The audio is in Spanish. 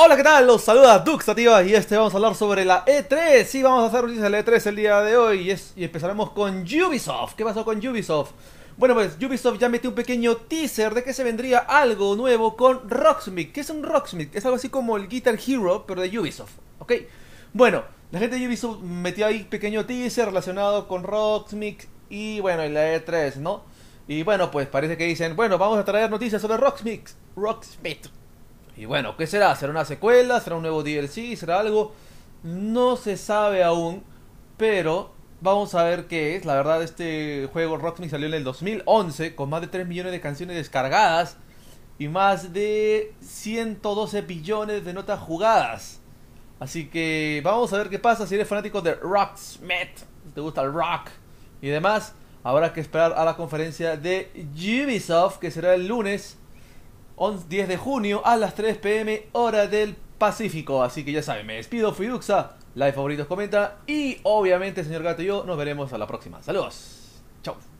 Hola, ¿qué tal? Los saluda Duxativa y este vamos a hablar sobre la E3. Sí, vamos a hacer noticias de la E3 el día de hoy y, es, empezaremos con Ubisoft. ¿Qué pasó con Ubisoft? Bueno, pues Ubisoft ya metió un pequeño teaser de que se vendría algo nuevo con Rocksmith. ¿Qué es un Rocksmith? Es algo así como el Guitar Hero, pero de Ubisoft, ¿ok? Bueno, la gente de Ubisoft metió ahí pequeño teaser relacionado con Rocksmith y bueno, y la E3, ¿no? Y bueno, pues parece que dicen, bueno, vamos a traer noticias sobre Rocksmith. Rocksmith. Y bueno, ¿qué será? ¿Será una secuela? ¿Será un nuevo DLC? ¿Será algo? No se sabe aún, pero vamos a ver qué es. La verdad, este juego Rocksmith salió en el 2011 con más de 3 millones de canciones descargadas y más de 112 billones de notas jugadas. Así que vamos a ver qué pasa si eres fanático de Rocksmith, te gusta el rock y demás. Habrá que esperar a la conferencia de Ubisoft que será el lunes 10 de junio a las 3 pm hora del Pacífico. Así que ya saben, me despido, Fiduxa, like, favoritos, comenta y obviamente, señor Gato y yo, nos veremos a la próxima. Saludos. Chau.